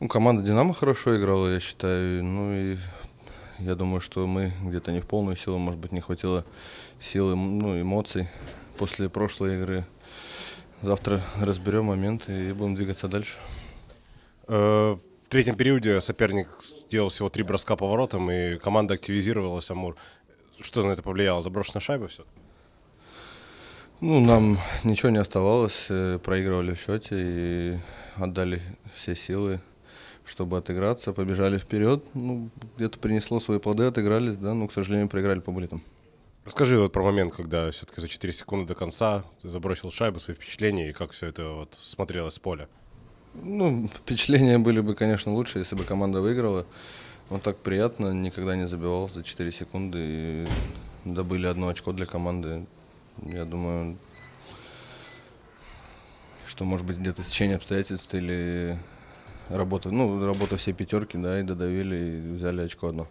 Ну, команда «Динамо» хорошо играла, я считаю. Ну и я думаю, что мы где-то не в полную силу, может быть, не хватило силы, эм, ну, эмоций после прошлой игры. Завтра разберем момент и будем двигаться дальше. Э, в третьем периоде соперник сделал всего три броска по воротам, и команда активизировалась, Амур. Что на это повлияло? Заброшенная шайба все? Ну, нам ничего не оставалось, э, проигрывали в счете и отдали все силы чтобы отыграться, побежали вперед, ну, где-то принесло свои плоды, отыгрались, да, но, к сожалению, проиграли по булитам. Расскажи вот про момент, когда все-таки за 4 секунды до конца ты забросил шайбу, свои впечатления и как все это вот смотрелось с поля. Ну, впечатления были бы, конечно, лучше, если бы команда выиграла. Вот так приятно, никогда не забивал за 4 секунды и добыли одно очко для команды. Я думаю, что, может быть, где-то сечение обстоятельств или работа, ну, работа все пятерки, да, и додавили, и взяли очко одно.